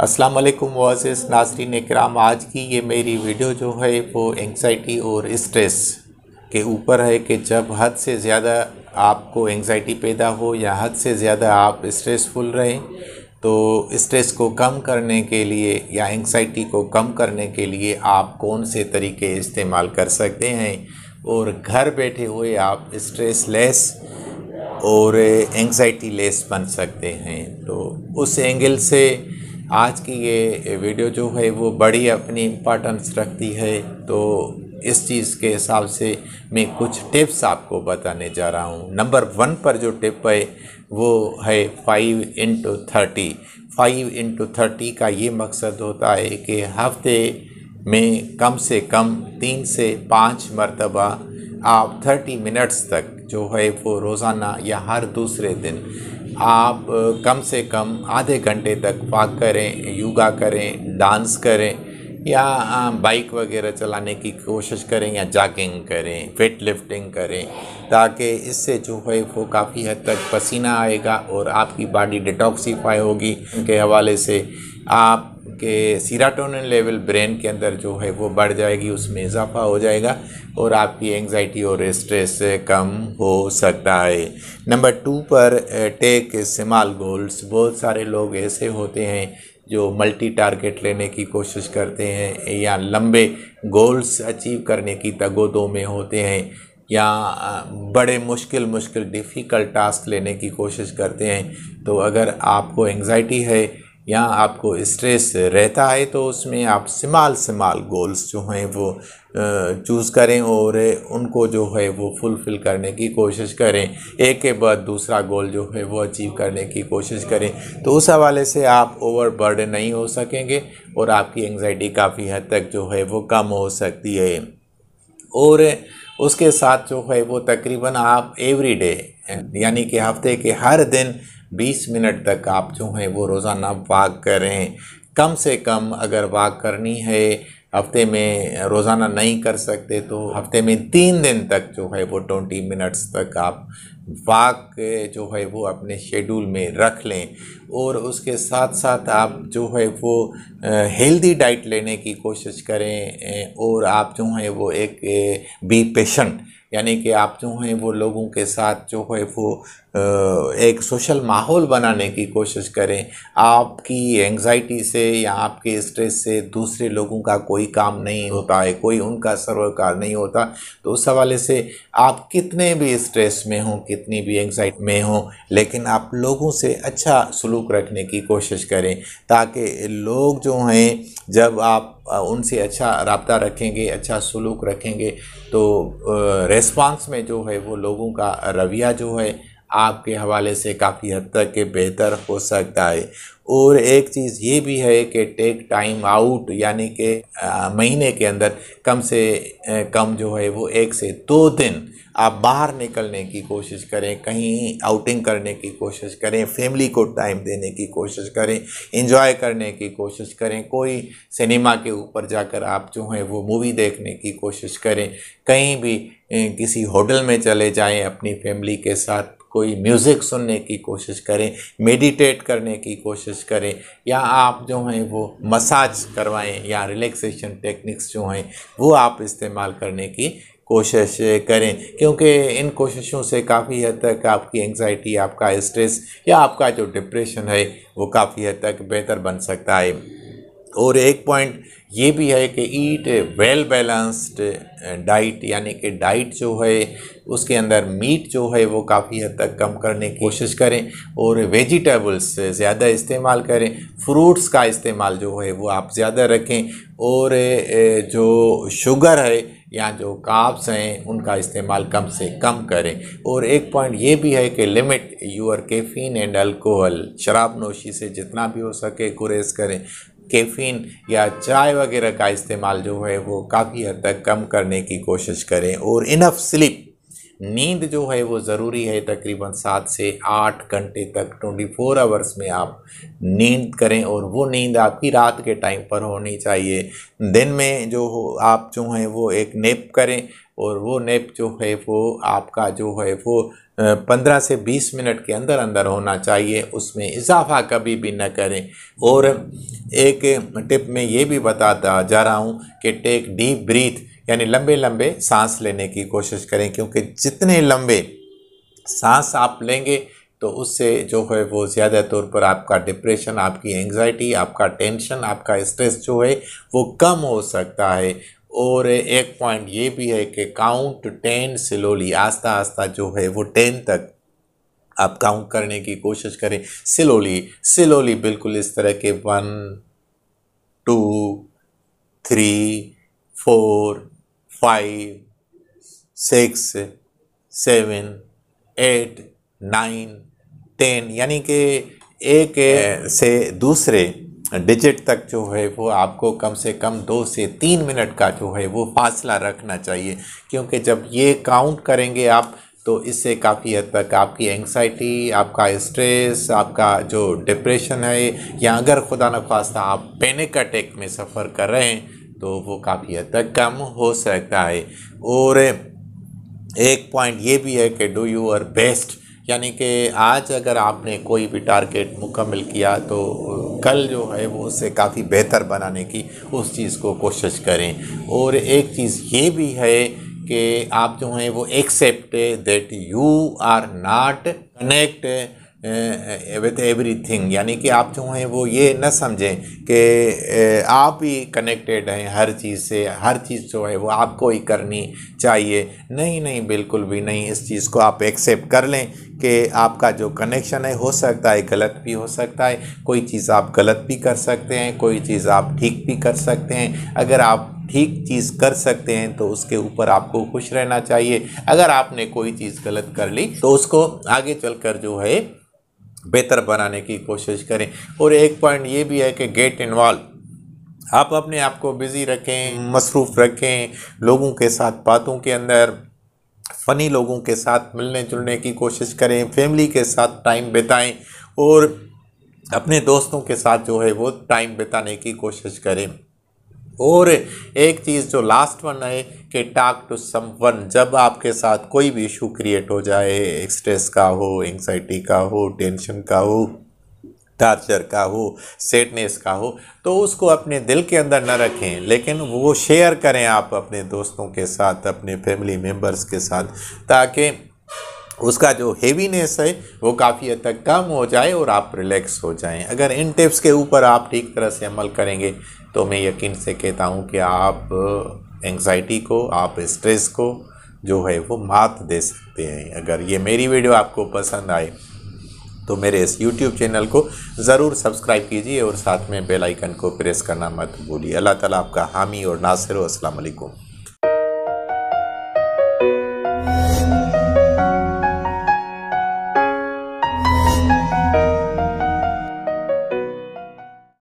अस्सलाम वालेकुम वाजिस नासरीन कराम आज की ये मेरी वीडियो जो है वो एंग्जाइटी और स्ट्रेस के ऊपर है कि जब हद से ज़्यादा आपको एंग्जाइटी पैदा हो या हद से ज़्यादा आप स्ट्रेसफुल रहें तो स्ट्रेस को कम करने के लिए या एंग्जाइटी को कम करने के लिए आप कौन से तरीके इस्तेमाल कर सकते हैं और घर बैठे हुए आप स्ट्रेस लेस और एंग्जाइटी लेस बन सकते हैं तो उस एंगल से आज की ये वीडियो जो है वो बड़ी अपनी इम्पोर्टेंस रखती है तो इस चीज़ के हिसाब से मैं कुछ टिप्स आपको बताने जा रहा हूँ नंबर वन पर जो टिप है वो है five into thirty five into thirty का ये मकसद होता है कि हफ्ते में कम से कम तीन से पाँच मरतबा आप थर्टी मिनट्स तक जो है वो रोज़ाना या हर दूसरे दिन आप कम से कम आधे घंटे तक वॉक करें योगा करें डांस करें या बाइक वगैरह चलाने की कोशिश करें या जॉगिंग करें वेट लिफ्टिंग करें ताकि इससे जो है वो काफ़ी हद तक पसीना आएगा और आपकी बॉडी डिटॉक्सीफाई होगी के हवाले से आप कि सीराटोनिन लेवल ब्रेन के अंदर जो है वो बढ़ जाएगी उसमें इजाफा हो जाएगा और आपकी एंगजाइटी और स्ट्रेस कम हो सकता है नंबर टू पर टेक स्मॉल गोल्स बहुत सारे लोग ऐसे होते हैं जो मल्टी टारगेट लेने की कोशिश करते हैं या लंबे गोल्स अचीव करने की तगोदों में होते हैं या बड़े मुश्किल मुश्किल डिफ़िकल्ट टास्क लेने की कोशिश करते हैं तो अगर आपको एंगजाइटी है या आपको स्ट्रेस रहता है तो उसमें आप सिमाल सिमाल गोल्स जो हैं वो चूज़ करें और उनको जो है वो फुलफ़िल करने की कोशिश करें एक के बाद दूसरा गोल जो है वो अचीव करने की कोशिश करें तो उस हवाले से आप ओवर बर्डन नहीं हो सकेंगे और आपकी एंगजाइटी काफ़ी हद तक जो है वो कम हो सकती है और उसके साथ जो है वो तकरीबन आप एवरी डे यानी कि हफ्ते के हर दिन बीस मिनट तक आप जो हैं वो रोज़ाना वाक करें कम से कम अगर वाक करनी है हफ्ते में रोज़ाना नहीं कर सकते तो हफ्ते में तीन दिन तक जो है वो ट्वेंटी मिनट्स तक आप वाक जो है वो अपने शेड्यूल में रख लें और उसके साथ साथ आप जो है वो हेल्दी डाइट लेने की कोशिश करें और आप जो है वो एक बी पेशेंट यानी कि आप जो हैं वो लोगों के साथ जो है वो एक सोशल माहौल बनाने की कोशिश करें आपकी एंजाइटी से या आपके स्ट्रेस से दूसरे लोगों का कोई काम नहीं होता है कोई उनका सरोकार नहीं होता तो उस हवाले से आप कितने भी स्ट्रेस में हों कितनी भी एंग्जाइटी में हों लेकिन आप लोगों से अच्छा सलूक रखने की कोशिश करें ताकि लोग जो हैं जब आप उनसे अच्छा रबता रखेंगे अच्छा सलूक रखेंगे तो रेस्पॉन्स में जो है वो लोगों का रवैया जो है आपके हवाले से काफ़ी हद तक बेहतर हो सकता है और एक चीज़ ये भी है कि टेक टाइम आउट यानी कि महीने के अंदर कम से कम जो है वो एक से दो दिन आप बाहर निकलने की कोशिश करें कहीं आउटिंग करने की कोशिश करें फैमिली को टाइम देने की कोशिश करें इंजॉय करने की कोशिश करें कोई सिनेमा के ऊपर जाकर आप जो हैं वो मूवी देखने की कोशिश करें कहीं भी किसी होटल में चले जाएं अपनी फैमिली के साथ कोई म्यूज़िक सुनने की कोशिश करें मेडिटेट करने की कोशिश कोशिश करें या आप जो हैं वो मसाज करवाएं या रिलैक्सेशन टेक्निक्स जो हैं वो आप इस्तेमाल करने की कोशिश करें क्योंकि इन कोशिशों से काफ़ी हद तक आपकी एंग्जाइटी आपका स्ट्रेस या आपका जो डिप्रेशन है वो काफ़ी हद तक बेहतर बन सकता है और एक पॉइंट ये भी है कि ईट वेल बैलेंस्ड डाइट यानी कि डाइट जो है उसके अंदर मीट जो है वो काफ़ी हद तक कम करने की कोशिश करें और वेजिटेबल्स ज़्यादा इस्तेमाल करें फ्रूट्स का इस्तेमाल जो है वो आप ज़्यादा रखें और eh, जो शुगर है या जो काप्स हैं उनका इस्तेमाल कम से कम करें और एक पॉइंट ये भी है कि limit your caffeine and alcohol शराब नोशी से जितना भी हो सके गुरेज करें कैफीन या चाय वगैरह का इस्तेमाल जो है वो काफ़ी हद तक कम करने की कोशिश करें और इनफ स्लिप नींद जो है वो ज़रूरी है तकरीबन सात से आठ घंटे तक ट्वेंटी फोर आवर्स में आप नींद करें और वो नींद आपकी रात के टाइम पर होनी चाहिए दिन में जो आप जो हैं वो एक नेप करें और वो नेप जो है वो आपका जो है वो पंद्रह से बीस मिनट के अंदर अंदर होना चाहिए उसमें इजाफा कभी भी न करें और एक टिप में ये भी बताता जा रहा हूँ कि टेक डीप ब्रीथ यानी लंबे लंबे सांस लेने की कोशिश करें क्योंकि जितने लंबे सांस आप लेंगे तो उससे जो है वो ज़्यादा तौर पर आपका डिप्रेशन आपकी एंग्जाइटी आपका टेंशन आपका स्ट्रेस जो है वो कम हो सकता है और एक पॉइंट ये भी है कि काउंट टेन स्लोली आस्ता आस्ता जो है वो टेन तक आप काउंट करने की कोशिश करें स्लोली स्लोली बिल्कुल इस तरह के one two three four five six seven eight nine ten यानी कि एक से दूसरे डिजिट तक जो है वो आपको कम से कम दो से तीन मिनट का जो है वो फासला रखना चाहिए क्योंकि जब ये काउंट करेंगे आप तो इससे काफ़ी हद तक आपकी एंगजाइटी आपका स्ट्रेस आपका जो डिप्रेशन है या अगर खुदा नखास्ता खास्ता आप पैनिक अटैक में सफ़र कर रहे हैं तो वो काफ़ी हद तक कम हो सकता है और एक पॉइंट ये भी है कि डू यूर बेस्ट यानी कि आज अगर आपने कोई भी टारगेट मुकम्मल किया तो कल जो है वो उससे काफ़ी बेहतर बनाने की उस चीज़ को कोशिश करें और एक चीज़ ये भी है कि आप जो हैं वो accept that you are not connect with everything यानी कि आप जो हैं वो ये न समझें कि आप ही कनेक्टेड हैं हर चीज़ से हर चीज़ जो है वो आपको ही करनी चाहिए नहीं नहीं बिल्कुल भी नहीं इस चीज़ को आप एक्सेप्ट कर लें कि आपका जो कनेक्शन है हो सकता है गलत भी हो सकता है कोई चीज़ आप गलत भी कर सकते हैं कोई चीज़ आप ठीक भी कर सकते हैं अगर आप ठीक चीज़ कर सकते हैं तो उसके ऊपर आपको खुश रहना चाहिए अगर आपने कोई चीज़ गलत कर ली तो उसको आगे चलकर जो है बेहतर बनाने की कोशिश करें और एक पॉइंट ये भी है कि गेट इन्वॉल्व आप अपने आप को बिज़ी रखें मसरूफ़ रखें लोगों के साथ बातों के अंदर फ़नी लोगों के साथ मिलने जुलने की कोशिश करें फैमिली के साथ टाइम बिताएं और अपने दोस्तों के साथ जो है वो टाइम बिताने की कोशिश करें और एक चीज़ जो लास्ट वन है कि टाक टू समवन जब आपके साथ कोई भी इशू क्रिएट हो जाए स्ट्रेस का हो एंग्जाइटी का हो टेंशन का हो टार्चर का हो सेटनेस का हो तो उसको अपने दिल के अंदर न रखें लेकिन वो शेयर करें आप अपने दोस्तों के साथ अपने फैमिली मेम्बर्स के साथ ताकि उसका जो हेवीनेस है वो काफ़ी हद तक कम हो जाए और आप रिलैक्स हो जाएं अगर इन टिप्स के ऊपर आप ठीक तरह से अमल करेंगे तो मैं यकीन से कहता हूँ कि आप एंग्जाइटी को आप स्ट्रेस को जो है वो मात दे सकते हैं अगर ये मेरी वीडियो आपको पसंद आए तो मेरे इस YouTube चैनल को ज़रूर सब्सक्राइब कीजिए और साथ में बेल आइकन को प्रेस करना मत भूलिए अल्लाह ताला आपका हामी और नासिर असलकुम